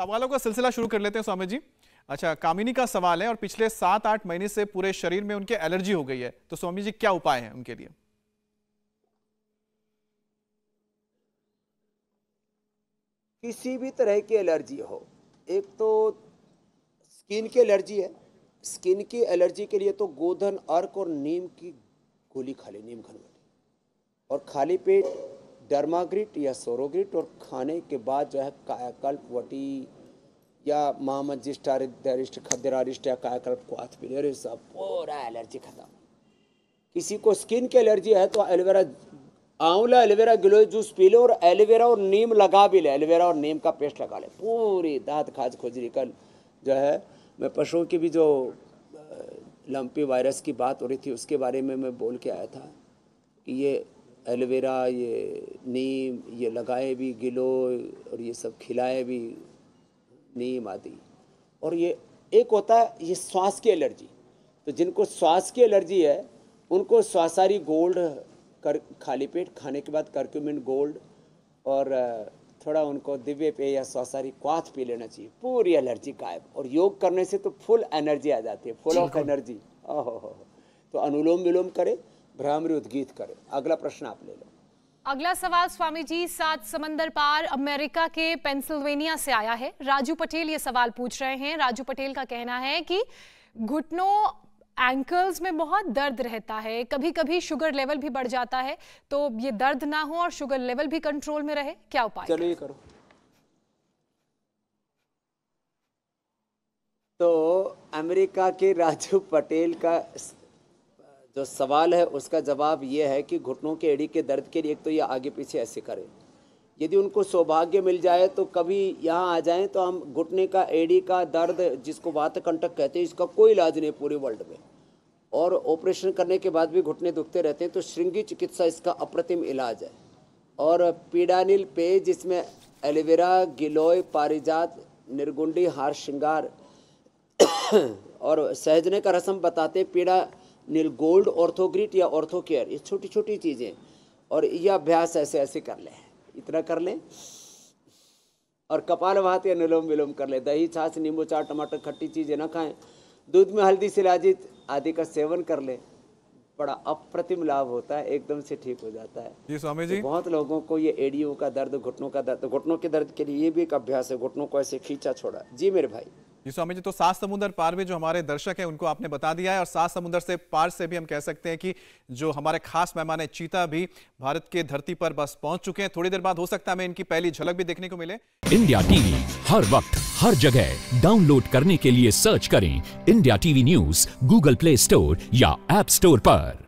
सवालों का सिलसिला शुरू कर लेते हैं स्वामी जी अच्छा कामिनी का सवाल है और पिछले सात आठ महीने से पूरे शरीर में उनके एलर्जी हो गई है तो स्वामी जी क्या उपाय है उनके लिए किसी भी तरह की एलर्जी हो एक तो स्किन की एलर्जी है स्किन की एलर्जी के लिए तो गोधन अर्क और नीम की गोली खा ले नीम घन और खाली पेट डर्माग्रिट या सोरोग्रिट और खाने के बाद जो है कायाकल्प वटी या महामजिष्ट आरिष्ट या कायाकल्प क्वाथ पिलेर सब पूरा एलर्जी खत्म किसी को स्किन की एलर्जी है तो एलोवेरा आंवला एलोवेरा गिलोय जूस पी लो और एलोवेरा और नीम लगा भी ले एलोवेरा और नीम का पेस्ट लगा ले पूरी दाँत खाज खोजरी कल जो है मैं पशुओं की भी जो लंपी वायरस की बात हो रही थी उसके बारे में मैं बोल के आया था कि ये एलोवेरा ये नीम ये लगाए भी गिलो और ये सब खिलाए भी नीम आदि और ये एक होता है ये श्वास की एलर्जी तो जिनको श्वास की एलर्जी है उनको श्वासारी गोल्ड कर खाली पेट खाने के बाद करक्यूमिन गोल्ड और थोड़ा उनको दिव्य पे या श्वासारी क्वाथ पी लेना चाहिए पूरी एलर्जी गायब और योग करने से तो फुल एनर्जी आ जाती है फुल ऑफ हाँ। एनर्जी ओहो तो अनुलोम विलोम करें भ्रामरी उद्गीत करे अगला प्रश्न आप ले लो अगला सवाल स्वामी जी सात समंदर पार अमेरिका के पेंसिल्वेनिया से आया है राजू पटेल ये सवाल पूछ रहे हैं राजू पटेल का कहना है कि घुटनों एंकल्स में बहुत दर्द रहता है कभी कभी शुगर लेवल भी बढ़ जाता है तो ये दर्द ना हो और शुगर लेवल भी कंट्रोल में रहे क्या उपाय चलो ये करो तो अमेरिका के राजू पटेल का जो सवाल है उसका जवाब ये है कि घुटनों के एड़ी के दर्द के लिए एक तो ये आगे पीछे ऐसे करें यदि उनको सौभाग्य मिल जाए तो कभी यहाँ आ जाएं तो हम घुटने का एड़ी का दर्द जिसको वात कंटक कहते हैं इसका कोई इलाज नहीं पूरे वर्ल्ड में और ऑपरेशन करने के बाद भी घुटने दुखते रहते हैं तो श्रृंगी चिकित्सा इसका अप्रतिम इलाज है और पीडानिल पेय जिसमें एलोवेरा गिलोय पारिजात निर्गुंडी हार श्रृंगार और सहजने का रसम बताते पीड़ा नील गोल्ड ऑर्थोग्रिट या ऑर्थो केयर ये छोटी छोटी चीज़ें और यह अभ्यास ऐसे ऐसे कर लें इतना कर लें और कपाल भात या निलोम विलोम कर लें दही छाछ नींबू चाट टमाटर खट्टी चीज़ें ना खाएं दूध में हल्दी सिलाजित आदि का सेवन कर लें बड़ा अप्रतिम लाभ होता है एकदम से ठीक हो जाता है जी स्वामी जी तो बहुत लोगों को ये एडियो का दर्द घुटनों का दर्द घुटनों के दर्द के लिए ये भी एक अभ्यास है घुटनों को ऐसे खींचा छोड़ा जी मेरे भाई जी स्वामी जी तो सात समुद्र पार भी जो हमारे दर्शक हैं उनको आपने बता दिया है और सात समुद्र से पार से भी हम कह सकते हैं कि जो हमारे खास मेहमान है चीता भी भारत के धरती पर बस पहुंच चुके हैं थोड़ी देर बाद हो सकता है हमें इनकी पहली झलक भी देखने को मिले इंडिया टीवी हर वक्त हर जगह डाउनलोड करने के लिए सर्च करें India TV news Google Play Store या एप स्टोर पर